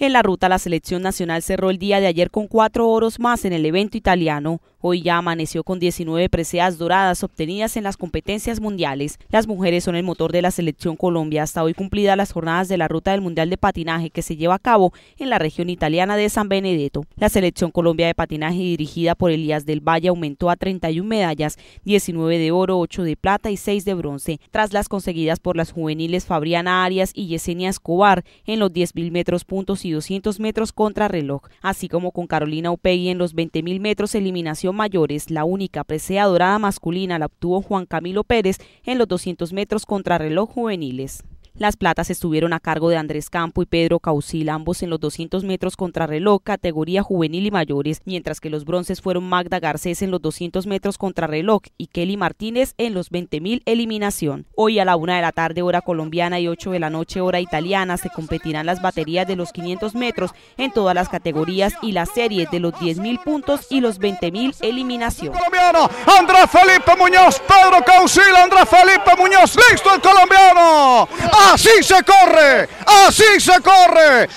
En la ruta, la selección nacional cerró el día de ayer con cuatro oros más en el evento italiano. Hoy ya amaneció con 19 preseas doradas obtenidas en las competencias mundiales. Las mujeres son el motor de la selección Colombia. Hasta hoy cumplidas las jornadas de la ruta del Mundial de Patinaje que se lleva a cabo en la región italiana de San Benedetto. La selección Colombia de patinaje dirigida por Elías del Valle aumentó a 31 medallas, 19 de oro, 8 de plata y 6 de bronce, tras las conseguidas por las juveniles Fabriana Arias y Yesenia Escobar en los 10.000 metros puntos y 200 metros contrarreloj, así como con Carolina Upegui en los 20.000 metros eliminación mayores. La única presea dorada masculina la obtuvo Juan Camilo Pérez en los 200 metros contrarreloj juveniles. Las platas estuvieron a cargo de Andrés Campo y Pedro Causil, ambos en los 200 metros contrarreloj, categoría juvenil y mayores, mientras que los bronces fueron Magda Garcés en los 200 metros contrarreloj y Kelly Martínez en los 20.000 eliminación. Hoy a la una de la tarde, hora colombiana y 8 de la noche, hora italiana, se competirán las baterías de los 500 metros en todas las categorías y las series de los 10.000 puntos y los 20.000 eliminación. Colombiano, Andrés Felipe Muñoz, Pedro Causil, Andrés Felipe Muñoz, listo el colombiano. Así se corre, así se corre.